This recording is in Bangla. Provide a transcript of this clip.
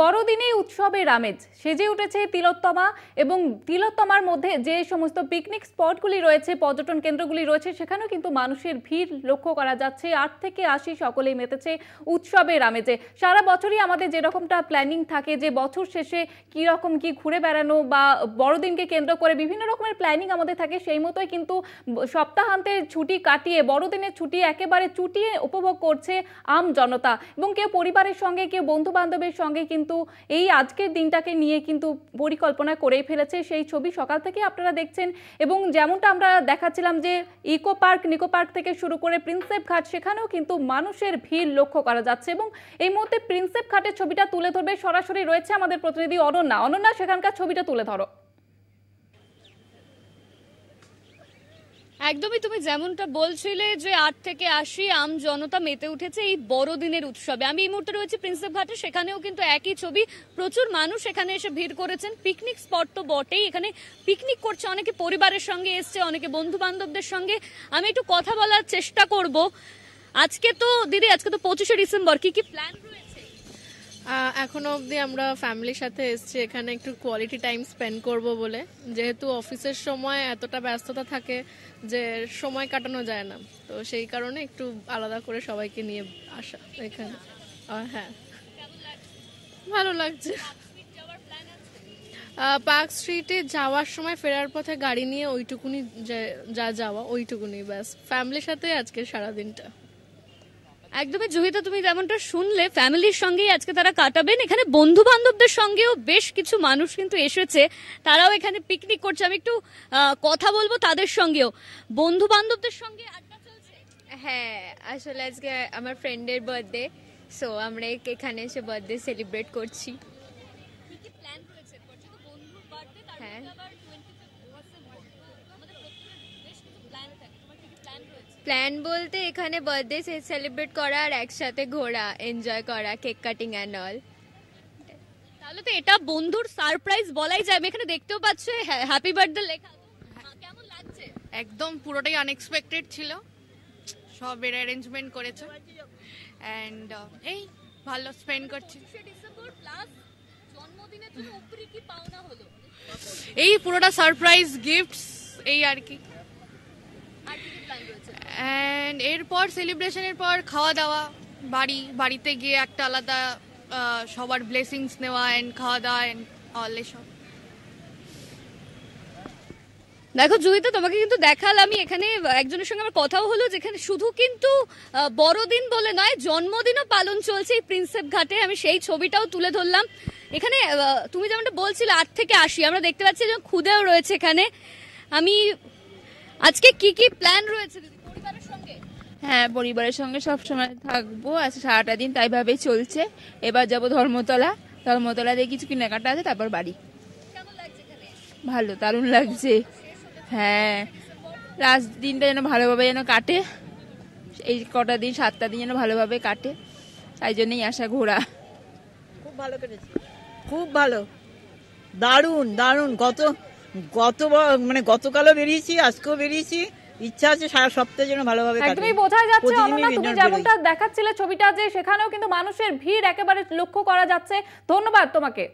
বড়দিনে উৎসবের আমেজ সেজে উঠেছে তিলোত্তমা এবং তিলোত্তমার মধ্যে যে সমস্ত পিকনিক স্পটগুলি রয়েছে পর্যটন কেন্দ্রগুলি রয়েছে সেখানেও কিন্তু মানুষের ভিড় লক্ষ্য করা যাচ্ছে আট থেকে আশি সকলেই মেতেছে উৎসবের আমেজে সারা বছরই আমাদের যেরকমটা প্ল্যানিং থাকে যে বছর শেষে কীরকম কি ঘুরে বেড়ানো বা বড়দিনকে কেন্দ্র করে বিভিন্ন রকমের প্ল্যানিং আমাদের থাকে সেই মতোই কিন্তু সপ্তাহান্তের ছুটি কাটিয়ে বড়দিনের ছুটি একেবারে চুটিয়ে উপভোগ করছে আম জনতা এবং কেউ পরিবারের সঙ্গে কেউ বন্ধু বান্ধবের সঙ্গে কিন্তু এই আজকের দিনটাকে নিয়ে কিন্তু পরিকল্পনা করেই ফেলেছে সেই ছবি সকাল থেকে আপনারা দেখছেন এবং যেমনটা আমরা দেখাচ্ছিলাম যে ইকো পার্ক নিকো পার্ক থেকে শুরু করে প্রিন্সেপ ঘাট সেখানেও কিন্তু মানুষের ভিড় লক্ষ্য করা যাচ্ছে এবং এই মুহূর্তে প্রিন্সেপ ঘাটের ছবিটা তুলে ধরবে সরাসরি রয়েছে আমাদের প্রতিনিধি অনন্যা অনন্যা সেখানকার ছবিটা তুলে ধরো একদমই তুমি যেমনটা বলছিলে যে আট থেকে আশি আম জনতা মেতে উঠেছে এই বড়দিনের উৎসবে আমি এই মুহূর্তে রয়েছি প্রিন্সেপ ঘাটে সেখানেও কিন্তু একই ছবি প্রচুর মানুষ এখানে এসে ভিড় করেছেন পিকনিক স্পট তো বটেই এখানে পিকনিক করছে অনেকে পরিবারের সঙ্গে এসছে অনেকে বন্ধু বান্ধবদের সঙ্গে আমি একটু কথা বলার চেষ্টা করব আজকে তো দিদি আজকে তো পঁচিশে ডিসেম্বর কি কি প্ল্যান রয়েছে এখনো অবধি আমরা ফ্যামিলির সাথে এসছি এখানে একটু কোয়ালিটি টাইম স্পেন্ড করব বলে যেহেতু অফিসের সময় এতটা ব্যস্ততা থাকে যে সময় কাটানো যায় না তো সেই কারণে একটু আলাদা করে সবাইকে নিয়ে আসা এখানে হ্যাঁ ভালো লাগছে পার্ক স্ট্রিটে যাওয়ার সময় ফেরার পথে গাড়ি নিয়ে ওইটুকুনি যা যাওয়া ওইটুকুনি ব্যাস ফ্যামিলির সাথে আজকে সারাদিনটা একদমই জহিতা তুমি যেমনটা শুনলে ফ্যামিলির সঙ্গেই আজকে তারা কাটাবেন এখানে বন্ধু বান্ধবদের সঙ্গেও বেশ কিছু মানুষ কিন্তু এসেছে তারাও এখানে পিকনিক করছে আমি একটু কথা বলবো তাদের সঙ্গেও বন্ধু বান্ধবদের সঙ্গে হ্যাঁ আসলে আজকে আমার ফ্রেন্ডের বার্থডে সো আমরা এখানে এসে বার্থডে সেলিব্রেট করছি প্ল্যান হ্যাঁ প্ল্যান বলতে এখানে বার্থডে সেলিব্রেট করা আর একসাথে ঘোরা এনজয় করা কেক কাটিং অ্যান্ড অল তাহলে তো এটা বন্ধুর সারপ্রাইজ বলাই যায় আমি এখানে দেখতেও পাচ্ছ হ্যাপি বার্থডে লেখা হ্যাঁ, কেমন লাগছে একদম পুরোটাই আনএক্সপেক্টেড ছিল সব এর অ্যারেঞ্জমেন্ট করেছে অ্যান্ড এই ভালো স্পেন্ড করছি এই পুরোটা সারপ্রাইজ গিফটস এই আর কি অ্যান্ড এরপর সেলিব্রেশনের পর খাওয়া দাওয়া বাড়ি বাড়িতে গিয়ে একটা আলাদা সবার ব্লেসিংস নেওয়া অ্যান্ড খাওয়া দাওয়া অ্যান্ড অল এসব দেখো জুহিতা তোমাকে কিন্তু দেখাল আমি এখানে একজনের সঙ্গে আমার কথাও হলো যেখানে শুধু কিন্তু বড়দিন বলে নয় জন্মদিনও পালন চলছে এই প্রিন্সেপ ঘাটে আমি সেই ছবিটাও তুলে ধরলাম এখানে তুমি যেমনটা বলছিলে আট থেকে আশি আমরা দেখতে পাচ্ছি যেমন খুদেও রয়েছে এখানে আমি আজকে কি কি প্ল্যান রয়েছে হ্যাঁ পরিবারের সঙ্গে সবসময় থাকবো আচ্ছা সারাটা দিন তাইভাবেই চলছে এবার যাব ধর্মতলা ধর্মতলা দিয়ে কিছু কেনাকাটা আছে তারপর বাড়ি ভালো দারুণ লাগছে হ্যাঁ লাস্ট দিনটা যেন ভালোভাবে যেন কাটে এই কটা দিন সাতটা দিন যেন ভালোভাবে কাটে তাই জন্যই আসা ঘোরা খুব ভালো কেটেছে খুব ভালো দারুণ দারুণ গত গত মানে গতকালও বেরিয়েছি আজকেও বেরিয়েছি ইচ্ছা আছে সারা সপ্তাহ যেন ভালোভাবে একদমই বোঝা যাচ্ছে অনন্যা তুমি যেমনটা দেখাচ্ছিলে ছবিটা যে সেখানেও কিন্তু মানুষের ভিড় একেবারে লক্ষ্য করা যাচ্ছে ধন্যবাদ তোমাকে